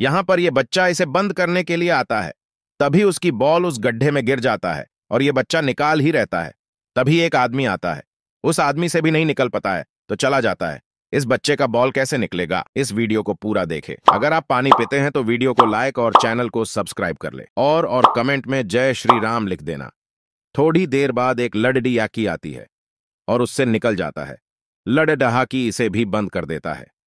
यहां पर यह बच्चा इसे बंद करने के लिए आता है तभी उसकी बॉल उस गड्ढे में गिर जाता है और यह बच्चा निकाल ही रहता है तभी एक आदमी आता है उस आदमी से भी नहीं निकल पाता है तो चला जाता है इस बच्चे का बॉल कैसे निकलेगा इस वीडियो को पूरा देखें अगर आप पानी पीते हैं तो वीडियो को लाइक और चैनल को सब्सक्राइब कर ले और और कमेंट में जय श्री राम लिख देना थोड़ी देर बाद एक लडडी याकी आती है और उससे निकल जाता है लडडहाकी इसे भी बंद कर देता है